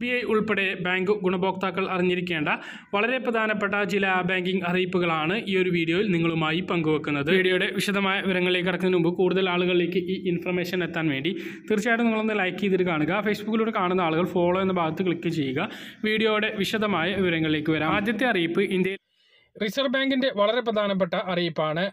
B I ഉൾപ്പെടെ bank ഗുണഭോക്താക്കൾ അറിഞ്ഞിരിക്കേണ്ട വളരെ പ്രധാനപ്പെട്ട ചില ബാങ്കിംഗ് അറിയിപ്പുകളാണ് ഈ ഒരു വീഡിയോയിൽ നിങ്ങളുമായി പങ്കുവെക്കുന്നത് വീഡിയോയുടെ വിശദമായ വിവരങ്ങളിലേക്ക് കടക്കുന്നതിന് മുമ്പ് കൂടുതൽ ആളുകളിലേക്ക് ഈ ഇൻഫർമേഷൻ എത്താൻ വേണ്ടി തീർച്ചയായിട്ടും നിങ്ങളൊന്ന് ലൈക്ക് ചെയ്തിട്ട് കാണുക ഫേസ്ബുക്കിലൂടെ കാണുന്ന ആളുകൾ ഫോളോ എന്ന ഭാഗത്ത് ക്ലിക്ക് ചെയ്യുക വീഡിയോയുടെ വിശദമായ വിവരങ്ങളിലേക്ക് വരാം ആദ്യത്തെ അറിയിപ്പ് ഇന്ത്യയിൽ റിസർവ് ബാങ്കിൻ്റെ വളരെ പ്രധാനപ്പെട്ട അറിയിപ്പാണ്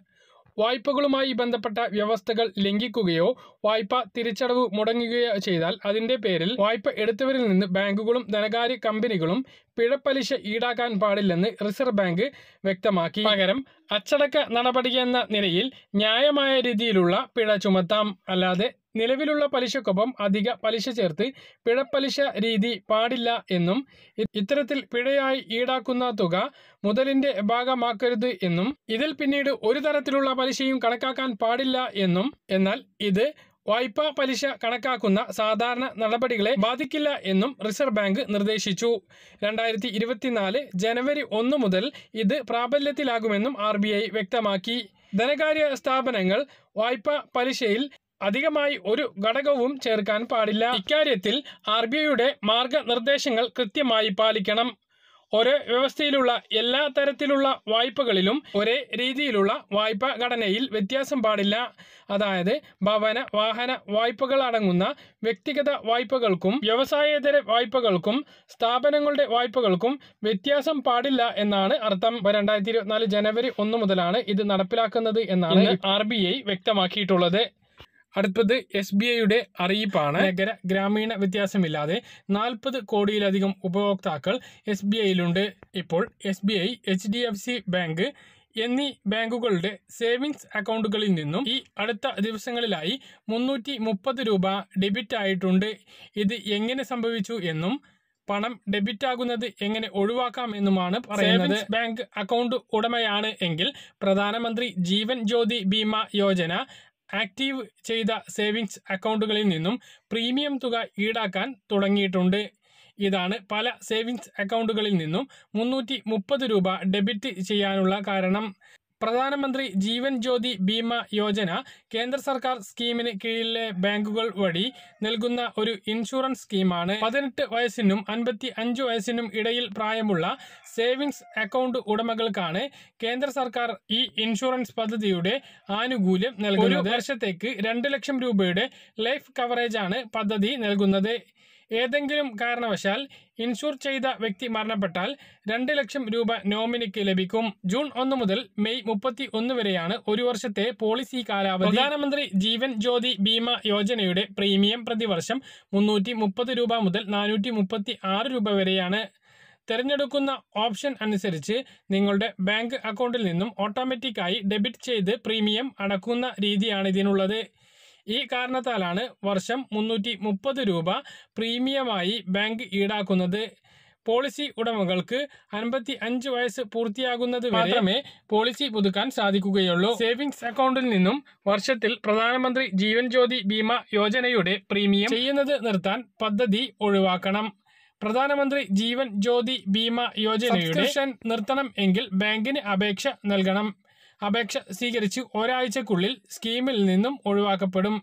വായ്പകളുമായി ബന്ധപ്പെട്ട വ്യവസ്ഥകൾ ലംഘിക്കുകയോ വായ്പ തിരിച്ചടവ് മുടങ്ങുകയോ ചെയ്താൽ അതിന്റെ പേരിൽ വായ്പ എടുത്തവരിൽ നിന്ന് ബാങ്കുകളും ധനകാര്യ കമ്പനികളും പിഴപ്പലിശ ഈടാക്കാൻ പാടില്ലെന്ന് റിസർവ് ബാങ്ക് വ്യക്തമാക്കി പകരം അച്ചടക്ക നടപടിയെന്ന നിലയിൽ ന്യായമായ രീതിയിലുള്ള പിഴ ചുമത്താം അല്ലാതെ നിലവിലുള്ള പലിശക്കൊപ്പം അധിക പലിശ ചേർത്ത് പിഴപ്പലിശ രീതി പാടില്ല എന്നും ഇത്തരത്തിൽ പിഴയായി ഈടാക്കുന്ന തുക മുതലിന്റെ ഭാഗമാക്കരുത് എന്നും ഇതിൽ പിന്നീട് ഒരു തരത്തിലുള്ള പലിശയും കണക്കാക്കാൻ പാടില്ല എന്നും എന്നാൽ ഇത് വായ്പാ പലിശ കണക്കാക്കുന്ന സാധാരണ നടപടികളെ ബാധിക്കില്ല എന്നും റിസർവ് ബാങ്ക് നിർദ്ദേശിച്ചു രണ്ടായിരത്തി ഇരുപത്തിനാല് ജനുവരി ഒന്ന് മുതൽ ഇത് പ്രാബല്യത്തിലാകുമെന്നും ആർ വ്യക്തമാക്കി ധനകാര്യ സ്ഥാപനങ്ങൾ വായ്പാ പലിശയിൽ അധികമായി ഒരു ഘടകവും ചേർക്കാൻ പാടില്ല ഇക്കാര്യത്തിൽ ആർ ബി ഐയുടെ മാർഗനിർദ്ദേശങ്ങൾ കൃത്യമായി പാലിക്കണം ഒരേ വ്യവസ്ഥയിലുള്ള എല്ലാ തരത്തിലുള്ള വായ്പകളിലും ഒരേ രീതിയിലുള്ള വായ്പാ ഘടനയിൽ വ്യത്യാസം പാടില്ല അതായത് ഭവന വാഹന വായ്പകൾ അടങ്ങുന്ന വ്യക്തിഗത വായ്പകൾക്കും വ്യവസായേതര വായ്പകൾക്കും സ്ഥാപനങ്ങളുടെ വായ്പകൾക്കും വ്യത്യാസം പാടില്ല എന്നാണ് അർത്ഥം രണ്ടായിരത്തി ഇരുപത്തിനാല് ജനുവരി ഒന്ന് മുതലാണ് ഇത് നടപ്പിലാക്കുന്നത് എന്നാണ് ആർ വ്യക്തമാക്കിയിട്ടുള്ളത് അടുത്തത് എസ് ബി ഐയുടെ അറിയിപ്പാണ് നഗര ഗ്രാമീണ വ്യത്യാസമില്ലാതെ നാൽപ്പത് കോടിയിലധികം ഉപഭോക്താക്കൾ എസ് ബി ഐയിലുണ്ട് ഇപ്പോൾ S B I H D F C bank എന്നീ ബാങ്കുകളുടെ സേവിങ്സ് അക്കൗണ്ടുകളിൽ നിന്നും ഈ അടുത്ത ദിവസങ്ങളിലായി മുന്നൂറ്റി മുപ്പത് രൂപ ഡെബിറ്റ് ആയിട്ടുണ്ട് ഇത് എങ്ങനെ സംഭവിച്ചു എന്നും പണം ഡെബിറ്റ് ആകുന്നത് എങ്ങനെ ഒഴിവാക്കാം എന്നുമാണ് പറയുന്നത് ബാങ്ക് അക്കൗണ്ട് ഉടമയാണ് എങ്കിൽ പ്രധാനമന്ത്രി ജീവൻ ജ്യോതി ബീമ യോജന ആക്റ്റീവ് ചെയ്ത സേവിങ്സ് അക്കൗണ്ടുകളിൽ നിന്നും പ്രീമിയം തുക ഈടാക്കാൻ തുടങ്ങിയിട്ടുണ്ട് ഇതാണ് പല സേവിങ്സ് അക്കൗണ്ടുകളിൽ നിന്നും മുന്നൂറ്റി മുപ്പത് രൂപ ഡെബിറ്റ് ചെയ്യാനുള്ള കാരണം പ്രധാനമന്ത്രി ജീവൻ ജ്യോതി ബീമ യോജന കേന്ദ്ര സർക്കാർ സ്കീമിന് കീഴിലെ ബാങ്കുകൾ വഴി നൽകുന്ന ഒരു ഇൻഷുറൻസ് സ്കീമാണ് പതിനെട്ട് വയസ്സിനും അൻപത്തി അഞ്ച് വയസ്സിനും ഇടയിൽ പ്രായമുള്ള സേവിങ്സ് അക്കൗണ്ട് ഉടമകൾക്കാണ് കേന്ദ്ര സർക്കാർ ഈ ഇൻഷുറൻസ് പദ്ധതിയുടെ ആനുകൂല്യം നൽകുന്നത് വർഷത്തേക്ക് രണ്ട് ലക്ഷം രൂപയുടെ ലൈഫ് കവറേജാണ് പദ്ധതി നൽകുന്നത് ഏതെങ്കിലും കാരണവശാൽ ഇൻഷുർ ചെയ്ത വ്യക്തി മരണപ്പെട്ടാൽ രണ്ട് ലക്ഷം രൂപ നോമിനിക്ക് ലഭിക്കും ജൂൺ ഒന്ന് മുതൽ മെയ് മുപ്പത്തി ഒന്ന് വരെയാണ് ഒരു വർഷത്തെ പോളിസി കാലാവധി പ്രധാനമന്ത്രി ജീവൻ ജ്യോതി ബീമ യോജനയുടെ പ്രീമിയം പ്രതിവർഷം മുന്നൂറ്റി മുപ്പത് രൂപ മുതൽ നാനൂറ്റി മുപ്പത്തി ആറ് രൂപ വരെയാണ് തിരഞ്ഞെടുക്കുന്ന ഓപ്ഷൻ അനുസരിച്ച് നിങ്ങളുടെ ബാങ്ക് അക്കൗണ്ടിൽ നിന്നും ഓട്ടോമാറ്റിക്കായി ഡെബിറ്റ് ചെയ്ത് പ്രീമിയം അടക്കുന്ന രീതിയാണ് ഇതിനുള്ളത് ഈ കാരണത്താലാണ് വർഷം മുന്നൂറ്റി മുപ്പത് രൂപ പ്രീമിയമായി ബാങ്ക് ഈടാക്കുന്നത് പോളിസി ഉടമകൾക്ക് അൻപത്തി അഞ്ച് വയസ്സ് പൂർത്തിയാകുന്നത് മാത്രമേ പോളിസി പുതുക്കാൻ സാധിക്കുകയുള്ളൂ സേവിങ്സ് അക്കൗണ്ടിൽ നിന്നും വർഷത്തിൽ പ്രധാനമന്ത്രി ജീവൻ ജ്യോതി ബീമ യോജനയുടെ പ്രീമിയം ചെയ്യുന്നത് നിർത്താൻ പദ്ധതി ഒഴിവാക്കണം പ്രധാനമന്ത്രി ജീവൻ ജ്യോതി ബീമ യോജനയുടെ നിർത്തണം എങ്കിൽ ബാങ്കിന് അപേക്ഷ നൽകണം അപേക്ഷ സ്വീകരിച്ച് ഒരാഴ്ചക്കുള്ളിൽ സ്കീമിൽ നിന്നും ഒഴിവാക്കപ്പെടും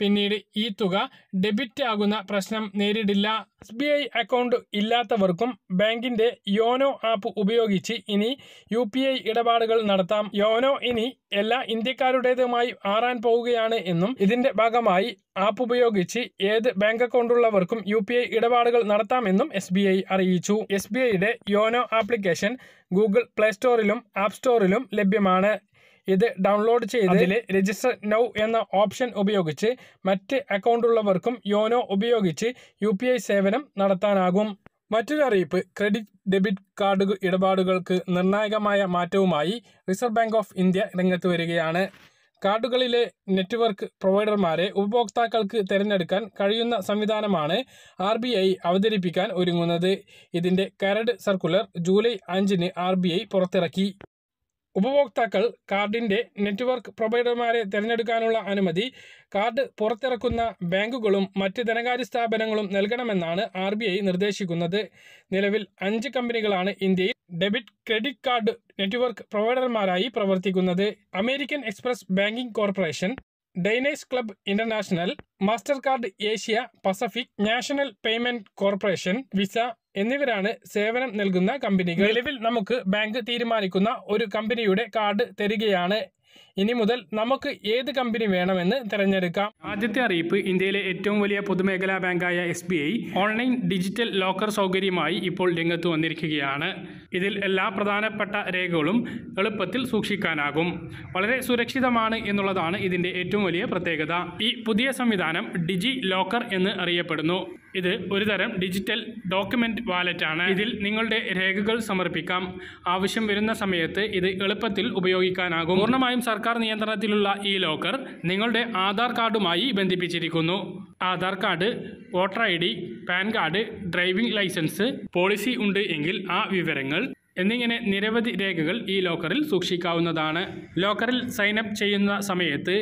പിന്നീട് ഈ തുക ഡെബിറ്റ് ആകുന്ന പ്രശ്നം നേരിടില്ല എസ് ബി ഐ അക്കൗണ്ട് ഇല്ലാത്തവർക്കും ബാങ്കിൻ്റെ യോനോ ആപ്പ് ഉപയോഗിച്ച് ഇനി യു പി ഐ ഇടപാടുകൾ നടത്താം യോനോ ഇനി എല്ലാ ഇന്ത്യക്കാരുടേതുമായി മാറാൻ പോവുകയാണ് എന്നും ഇതിൻ്റെ ഭാഗമായി ആപ്പ് ഉപയോഗിച്ച് ഏത് ബാങ്ക് അക്കൗണ്ടുള്ളവർക്കും യു പി ഐ ഇടപാടുകൾ നടത്താമെന്നും എസ് ബി ഐ അറിയിച്ചു എസ് ബി ഐയുടെ യോനോ ആപ്ലിക്കേഷൻ ഗൂഗിൾ പ്ലേ സ്റ്റോറിലും ആപ്പ് സ്റ്റോറിലും ലഭ്യമാണ് ഇത് ഡൗൺലോഡ് ചെയ്ത് അതിൽ രജിസ്റ്റർ നൗ എന്ന ഓപ്ഷൻ ഉപയോഗിച്ച് മറ്റ് അക്കൗണ്ടുള്ളവർക്കും യോനോ ഉപയോഗിച്ച് യു സേവനം നടത്താനാകും മറ്റൊരു അറിയിപ്പ് ക്രെഡിറ്റ് ഡെബിറ്റ് കാർഡ് ഇടപാടുകൾക്ക് നിർണായകമായ മാറ്റവുമായി റിസർവ് ബാങ്ക് ഓഫ് ഇന്ത്യ രംഗത്ത് വരികയാണ് കാർഡുകളിലെ നെറ്റ്വർക്ക് പ്രൊവൈഡർമാരെ ഉപഭോക്താക്കൾക്ക് തിരഞ്ഞെടുക്കാൻ കഴിയുന്ന സംവിധാനമാണ് ആർ ബി ഐ അവതരിപ്പിക്കാൻ ഒരുങ്ങുന്നത് ഇതിൻ്റെ കരട് സർക്കുലർ ജൂലൈ അഞ്ചിന് ആർ ബി ഐ പുറത്തിറക്കി ഉപഭോക്താക്കൾ കാർഡിൻ്റെ നെറ്റ്വർക്ക് പ്രൊവൈഡർമാരെ തിരഞ്ഞെടുക്കാനുള്ള അനുമതി കാർഡ് പുറത്തിറക്കുന്ന ബാങ്കുകളും മറ്റ് ധനകാര്യ സ്ഥാപനങ്ങളും നൽകണമെന്നാണ് ആർ നിർദ്ദേശിക്കുന്നത് നിലവിൽ അഞ്ച് കമ്പനികളാണ് ഇന്ത്യയിൽ ഡെബിറ്റ് ക്രെഡിറ്റ് കാർഡ് നെറ്റ്വർക്ക് പ്രൊവൈഡർമാരായി പ്രവർത്തിക്കുന്നത് American Express Banking Corporation Diners Club International Mastercard Asia Pacific National Payment Corporation Visa എന്നിവരാണ് സേവനം നൽകുന്ന കമ്പനികൾ നിലവിൽ നമുക്ക് ബാങ്ക് തീരുമാനിക്കുന്ന ഒരു കമ്പനിയുടെ കാർഡ് തരികയാണ് ഇനി മുതൽ നമുക്ക് ഏത് കമ്പനി വേണമെന്ന് തിരഞ്ഞെടുക്കാം ആദ്യത്തെ അറിയിപ്പ് ഇന്ത്യയിലെ ഏറ്റവും വലിയ പൊതുമേഖലാ ബാങ്കായ S B I online digital locker സൗകര്യമായി ഇപ്പോൾ രംഗത്ത് വന്നിരിക്കുകയാണ് ഇതിൽ എല്ലാ പ്രധാനപ്പെട്ട രേഖകളും എളുപ്പത്തിൽ സൂക്ഷിക്കാനാകും വളരെ സുരക്ഷിതമാണ് എന്നുള്ളതാണ് ഇതിൻ്റെ ഏറ്റവും വലിയ പ്രത്യേകത ഈ പുതിയ സംവിധാനം ഡിജി ലോക്കർ എന്ന് അറിയപ്പെടുന്നു ഇത് ഒരു തരം ഡിജിറ്റൽ ഡോക്യുമെൻറ്റ് വാലറ്റാണ് ഇതിൽ നിങ്ങളുടെ രേഖകൾ സമർപ്പിക്കാം ആവശ്യം വരുന്ന സമയത്ത് ഇത് എളുപ്പത്തിൽ ഉപയോഗിക്കാനാകും പൂർണ്ണമായും സർക്കാർ നിയന്ത്രണത്തിലുള്ള ഈ ലോക്കർ നിങ്ങളുടെ ആധാർ കാർഡുമായി ബന്ധിപ്പിച്ചിരിക്കുന്നു Aadhaar card voter I D PAN card driving licence policy ഉണ്ട് എങ്കിൽ ആ വിവരങ്ങൾ എന്നിങ്ങനെ നിരവധി രേഖകൾ ഈ ലോക്കറിൽ സൂക്ഷിക്കാവുന്നതാണ് ലോക്കറിൽ സൈനപ്പ് ചെയ്യുന്ന സമയത്ത്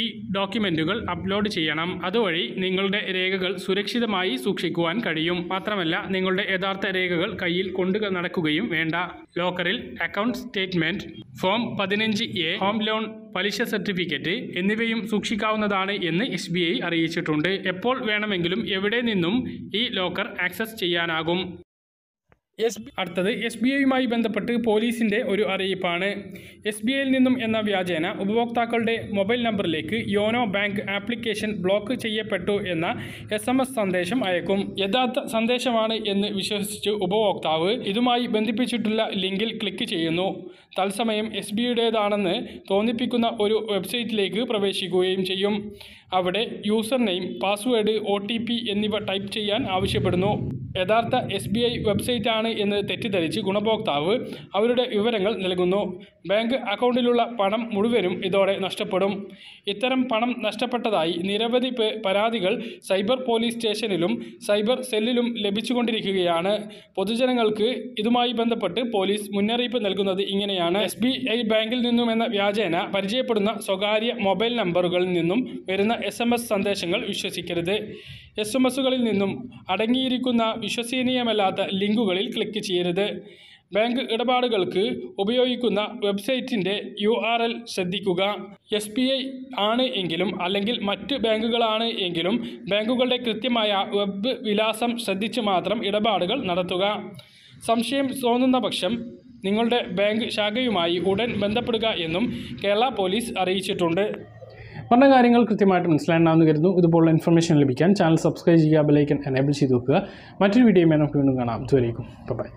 ഈ ഡോക്യുമെൻറ്റുകൾ അപ്ലോഡ് ചെയ്യണം അതുവഴി നിങ്ങളുടെ രേഖകൾ സുരക്ഷിതമായി സൂക്ഷിക്കുവാൻ കഴിയും മാത്രമല്ല നിങ്ങളുടെ യഥാർത്ഥ രേഖകൾ കയ്യിൽ കൊണ്ടു നടക്കുകയും വേണ്ട ലോക്കറിൽ അക്കൗണ്ട് സ്റ്റേറ്റ്മെൻറ്റ് ഫോം പതിനഞ്ച് എ ഹോം ലോൺ പലിശ സർട്ടിഫിക്കറ്റ് എന്നിവയും സൂക്ഷിക്കാവുന്നതാണ് എന്ന് എസ് ബി ഐ അറിയിച്ചിട്ടുണ്ട് എപ്പോൾ വേണമെങ്കിലും എവിടെ നിന്നും ഈ ലോക്കർ ആക്സസ് ചെയ്യാനാകും എസ് അടുത്തത് എസ് ബി ഐയുമായി ബന്ധപ്പെട്ട് പോലീസിൻ്റെ ഒരു അറിയിപ്പാണ് എസ് ബി ഐയിൽ നിന്നും എന്ന വ്യാജേന ഉപഭോക്താക്കളുടെ മൊബൈൽ നമ്പറിലേക്ക് യോനോ ബാങ്ക് ആപ്ലിക്കേഷൻ ബ്ലോക്ക് ചെയ്യപ്പെട്ടു എന്ന എസ് എം എസ് സന്ദേശം അയക്കും യഥാർത്ഥ സന്ദേശമാണ് എന്ന് വിശ്വസിച്ച് ഉപഭോക്താവ് ഇതുമായി ബന്ധിപ്പിച്ചിട്ടുള്ള ലിങ്കിൽ ക്ലിക്ക് ചെയ്യുന്നു തത്സമയം എസ് ബി ഐയുടേതാണെന്ന് തോന്നിപ്പിക്കുന്ന ഒരു വെബ്സൈറ്റിലേക്ക് പ്രവേശിക്കുകയും ചെയ്യും അവിടെ user name password O T P എന്നിവ ടൈപ്പ് ചെയ്യാൻ ആവശ്യപ്പെടുന്നു യഥാർത്ഥ എസ് ബി ഐ ആണ് എന്ന് തെറ്റിദ്ധരിച്ച് ഗുണഭോക്താവ് അവരുടെ വിവരങ്ങൾ നൽകുന്നു ബാങ്ക് അക്കൗണ്ടിലുള്ള പണം മുഴുവനും ഇതോടെ നഷ്ടപ്പെടും ഇത്തരം പണം നഷ്ടപ്പെട്ടതായി നിരവധി പരാതികൾ സൈബർ പോലീസ് സ്റ്റേഷനിലും സൈബർ സെല്ലിലും ലഭിച്ചുകൊണ്ടിരിക്കുകയാണ് പൊതുജനങ്ങൾക്ക് ഇതുമായി ബന്ധപ്പെട്ട് പോലീസ് മുന്നറിയിപ്പ് നൽകുന്നത് ഇങ്ങനെയാണ് എസ് ബി ഐ ബാങ്കിൽ നിന്നുമെന്ന വ്യാജേന പരിചയപ്പെടുന്ന സ്വകാര്യ മൊബൈൽ നമ്പറുകളിൽ നിന്നും വരുന്ന എസ് എം എസ് സന്ദേശങ്ങൾ വിശ്വസിക്കരുത് എസ് എം എസുകളിൽ നിന്നും അടങ്ങിയിരിക്കുന്ന വിശ്വസനീയമല്ലാത്ത ലിങ്കുകളിൽ ക്ലിക്ക് ചെയ്യരുത് ബാങ്ക് ഇടപാടുകൾക്ക് ഉപയോഗിക്കുന്ന വെബ്സൈറ്റിൻ്റെ യു ആർ എൽ ശ്രദ്ധിക്കുക എസ് ബി ഐ ആണ് എങ്കിലും അല്ലെങ്കിൽ മറ്റ് ബാങ്കുകളാണ് എങ്കിലും ബാങ്കുകളുടെ കൃത്യമായ വെബ് വിലാസം ശ്രദ്ധിച്ച് മാത്രം ഇടപാടുകൾ നടത്തുക സംശയം തോന്നുന്ന പക്ഷം നിങ്ങളുടെ ബാങ്ക് ശാഖയുമായി ഉടൻ ബന്ധപ്പെടുക എന്നും കേരള പോലീസ് അറിയിച്ചിട്ടുണ്ട് പറഞ്ഞ കാര്യങ്ങൾ കൃത്യമായിട്ട് മനസ്സിലാണ്ടാവുന്ന കരുതുന്നു ഇതുപോലുള്ള ഇൻഫർമേഷൻ ലഭിക്കാൻ ചാനൽ സബ്സ്ക്രൈബ് ചെയ്യുക ബെലൈക്കൻ എനേബിൾ ചെയ്ത് വെക്കുക മറ്റൊരു വീഡിയോ നമുക്ക് വീണ്ടും കാണാം ഇതുവരേക്കും ബൈ